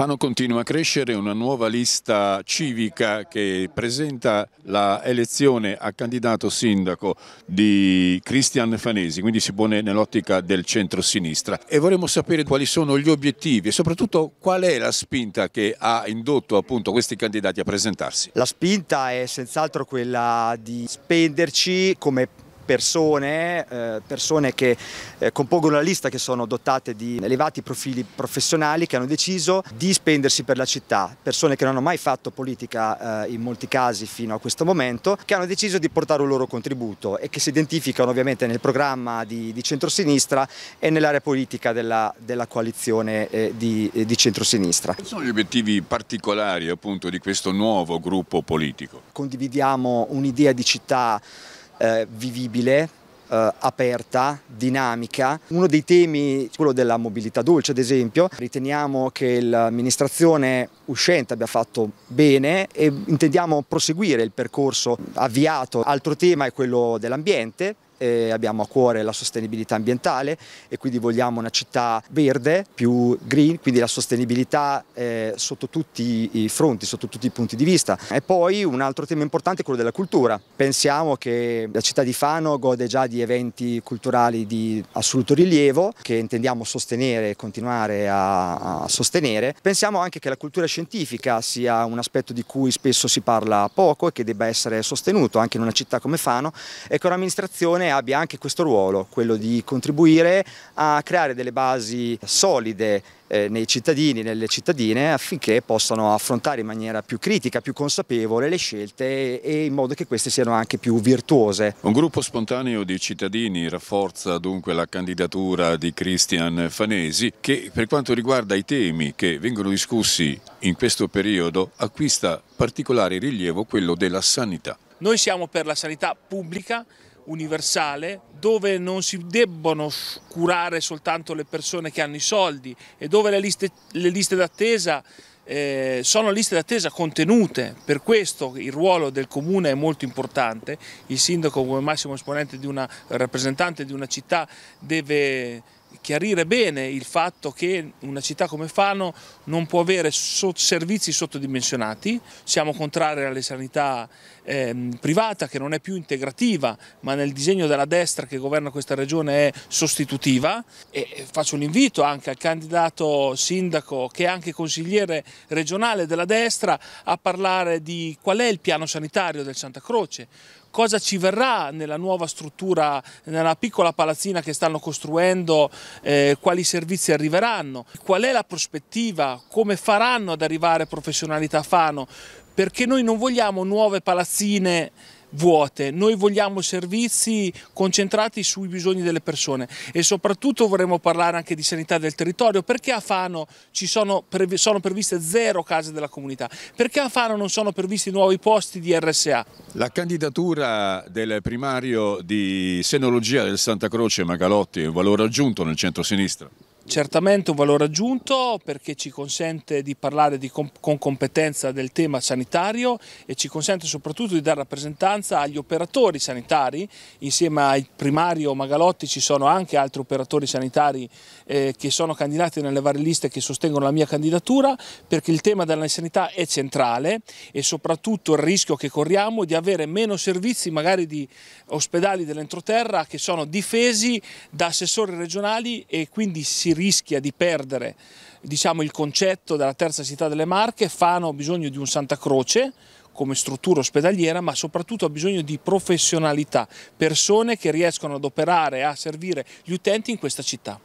Fano continua a crescere una nuova lista civica che presenta la elezione a candidato sindaco di Cristian Fanesi, quindi si pone nell'ottica del centro-sinistra e vorremmo sapere quali sono gli obiettivi e soprattutto qual è la spinta che ha indotto appunto questi candidati a presentarsi. La spinta è senz'altro quella di spenderci come persone, eh, persone che eh, compongono la lista che sono dotate di elevati profili professionali che hanno deciso di spendersi per la città, persone che non hanno mai fatto politica eh, in molti casi fino a questo momento, che hanno deciso di portare un loro contributo e che si identificano ovviamente nel programma di, di centrosinistra e nell'area politica della, della coalizione di, di centrosinistra. Quali sono gli obiettivi particolari appunto di questo nuovo gruppo politico? Condividiamo un'idea di città eh, vivibile, eh, aperta, dinamica. Uno dei temi, quello della mobilità dolce ad esempio, riteniamo che l'amministrazione uscente abbia fatto bene e intendiamo proseguire il percorso avviato. Altro tema è quello dell'ambiente, eh, abbiamo a cuore la sostenibilità ambientale e quindi vogliamo una città verde, più green, quindi la sostenibilità eh, sotto tutti i fronti, sotto tutti i punti di vista. E poi un altro tema importante è quello della cultura. Pensiamo che la città di Fano gode già di eventi culturali di assoluto rilievo che intendiamo sostenere e continuare a, a sostenere. Pensiamo anche che la cultura scientifica sia un aspetto di cui spesso si parla poco e che debba essere sostenuto anche in una città come Fano e che un'amministrazione abbia anche questo ruolo, quello di contribuire a creare delle basi solide eh, nei cittadini, e nelle cittadine affinché possano affrontare in maniera più critica, più consapevole le scelte e in modo che queste siano anche più virtuose. Un gruppo spontaneo di cittadini rafforza dunque la candidatura di Christian Fanesi che per quanto riguarda i temi che vengono discussi in questo periodo acquista particolare rilievo quello della sanità. Noi siamo per la sanità pubblica universale dove non si debbono curare soltanto le persone che hanno i soldi e dove le liste, liste d'attesa eh, sono liste d'attesa contenute, per questo il ruolo del comune è molto importante, il sindaco come massimo esponente di una rappresentante di una città deve chiarire bene il fatto che una città come Fano non può avere servizi sottodimensionati, siamo contrari alla sanità eh, privata che non è più integrativa ma nel disegno della destra che governa questa regione è sostitutiva e faccio un invito anche al candidato sindaco che è anche consigliere regionale della destra a parlare di qual è il piano sanitario del Santa Croce, cosa ci verrà nella nuova struttura, nella piccola palazzina che stanno costruendo, eh, quali servizi arriveranno, qual è la prospettiva, come faranno ad arrivare professionalità a Fano, perché noi non vogliamo nuove palazzine vuote, noi vogliamo servizi concentrati sui bisogni delle persone e soprattutto vorremmo parlare anche di sanità del territorio, perché a Fano ci sono, previ sono previste zero case della comunità, perché a Fano non sono previsti nuovi posti di RSA? La candidatura del primario di senologia del Santa Croce Magalotti è un valore aggiunto nel centro-sinistra. Certamente un valore aggiunto perché ci consente di parlare di com con competenza del tema sanitario e ci consente soprattutto di dare rappresentanza agli operatori sanitari. Insieme al primario Magalotti ci sono anche altri operatori sanitari eh, che sono candidati nelle varie liste che sostengono la mia candidatura perché il tema della sanità è centrale e soprattutto il rischio che corriamo è di avere meno servizi magari di ospedali dell'entroterra che sono difesi da assessori regionali e quindi si rischia di perdere diciamo, il concetto della terza città delle Marche, Fano ha bisogno di un Santa Croce come struttura ospedaliera, ma soprattutto ha bisogno di professionalità, persone che riescono ad operare e a servire gli utenti in questa città.